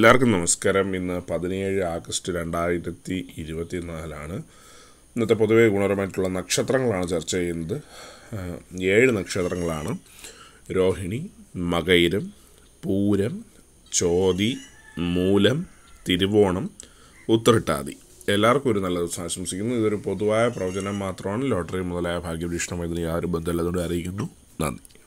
എല്ലാവർക്കും നമസ്കാരം ഇന്ന് പതിനേഴ് ആഗസ്റ്റ് രണ്ടായിരത്തി ഇരുപത്തി നാലാണ് ഇന്നത്തെ പൊതുവെ ഗുണപരമായിട്ടുള്ള നക്ഷത്രങ്ങളാണ് ചർച്ച ചെയ്യുന്നത് ഏഴ് നക്ഷത്രങ്ങളാണ് രോഹിണി മകൈരം പൂരം ചോതി മൂലം തിരുവോണം ഉത്രട്ടാതി എല്ലാവർക്കും ഒരു നല്ല ദിവസം ആശംസിക്കുന്നു ഇതൊരു പൊതുവായ പ്രവചനം മാത്രമാണ് ലോട്ടറി മുതലായ ഭാഗ്യപരീക്ഷണമായി ഇതിന് യാതൊരു ബന്ധമില്ലാതുകൊണ്ട് അറിയിക്കുന്നു നന്ദി